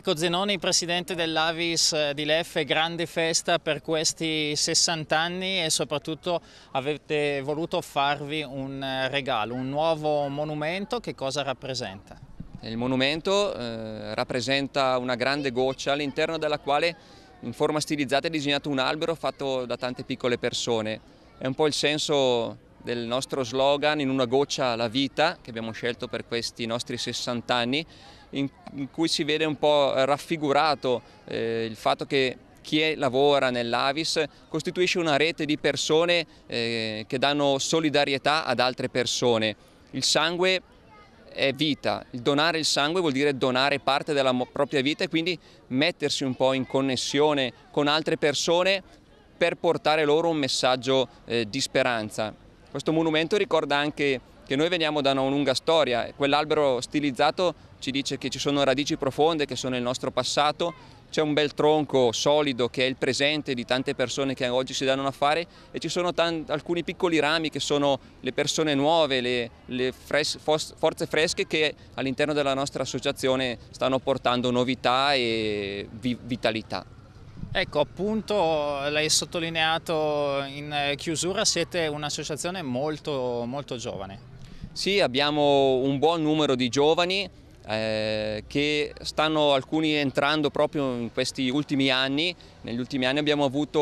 Marco Zenoni, presidente dell'Avis di Leffe, grande festa per questi 60 anni e soprattutto avete voluto farvi un regalo, un nuovo monumento, che cosa rappresenta? Il monumento eh, rappresenta una grande goccia all'interno della quale in forma stilizzata è disegnato un albero fatto da tante piccole persone. È un po' il senso del nostro slogan In una goccia la vita che abbiamo scelto per questi nostri 60 anni in, cui si vede un po' raffigurato eh, il fatto che chi lavora nell'Avis costituisce una rete di persone eh, che danno solidarietà ad altre persone. Il sangue è vita, il donare il sangue vuol dire donare parte della propria vita e quindi mettersi un po' in connessione con altre persone per portare loro un messaggio eh, di speranza. Questo monumento ricorda anche che noi veniamo da una lunga storia, quell'albero stilizzato ci dice che ci sono radici profonde che sono il nostro passato, c'è un bel tronco solido che è il presente di tante persone che oggi si danno a fare e ci sono tanti, alcuni piccoli rami che sono le persone nuove, le, le fres, forze fresche che all'interno della nostra associazione stanno portando novità e vi, vitalità. Ecco, appunto, l'hai sottolineato in eh, chiusura, siete un'associazione molto, molto giovane. Sì, abbiamo un buon numero di giovani eh, che stanno alcuni entrando proprio in questi ultimi anni. Negli ultimi anni abbiamo avuto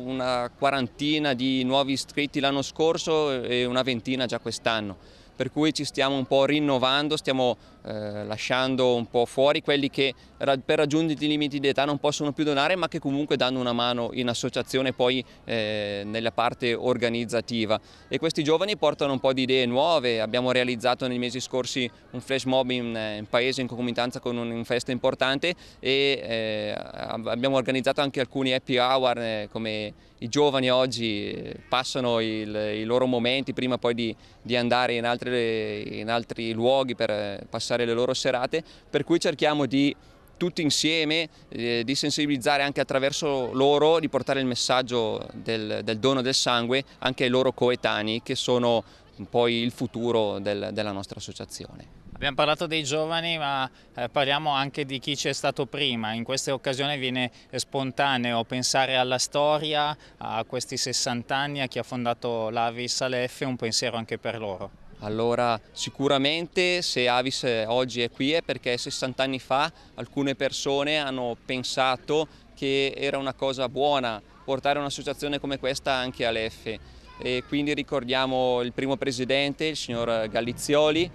una quarantina di nuovi iscritti l'anno scorso e una ventina già quest'anno per cui ci stiamo un po' rinnovando, stiamo eh, lasciando un po' fuori quelli che per raggiungere i limiti di età non possono più donare ma che comunque danno una mano in associazione poi eh, nella parte organizzativa e questi giovani portano un po' di idee nuove, abbiamo realizzato nei mesi scorsi un flash mob in, eh, in paese in concomitanza con un festa importante e eh, abbiamo organizzato anche alcuni happy hour eh, come i giovani oggi eh, passano il, i loro momenti prima poi di, di andare in, altre, in altri luoghi per eh, passare le loro serate, per cui cerchiamo di tutti insieme, eh, di sensibilizzare anche attraverso loro, di portare il messaggio del, del, dono del sangue anche ai loro coetanei che sono poi il futuro del, della nostra associazione. Abbiamo parlato dei giovani ma eh, parliamo anche di chi c'è stato prima, in queste occasioni viene spontaneo pensare alla storia, a questi 60 anni, a chi ha fondato l'Avis Alef, un pensiero anche per loro. Allora sicuramente se Avis eh, oggi è qui è perché 60 anni fa alcune persone hanno pensato che era una cosa buona portare un'associazione come questa anche all'EFE e quindi ricordiamo il primo presidente, il signor Gallizioli,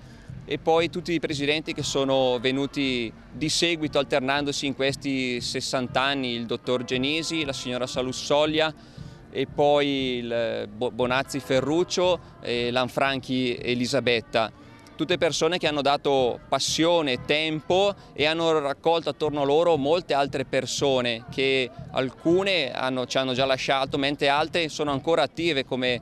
e poi tutti i presidenti che sono venuti di seguito alternandosi in questi 60 anni, il dottor Genisi, la signora Salussoglia e poi il eh, Bonazzi Ferruccio e Lanfranchi Elisabetta. Tutte persone che hanno dato passione, tempo e hanno raccolto attorno a loro molte altre persone che alcune hanno, ci hanno già lasciato, mentre altre sono ancora attive come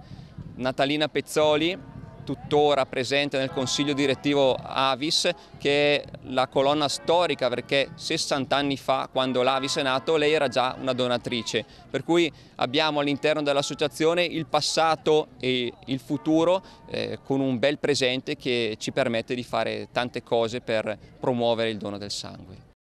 Natalina Pezzoli, tuttora presente nel consiglio direttivo Avis, che è la colonna storica perché 60 anni fa, quando l'Avis è nato, lei era già una donatrice. Per cui abbiamo all'interno dell'associazione il passato e il futuro eh, con un bel presente che ci permette di fare tante cose per promuovere il dono del sangue.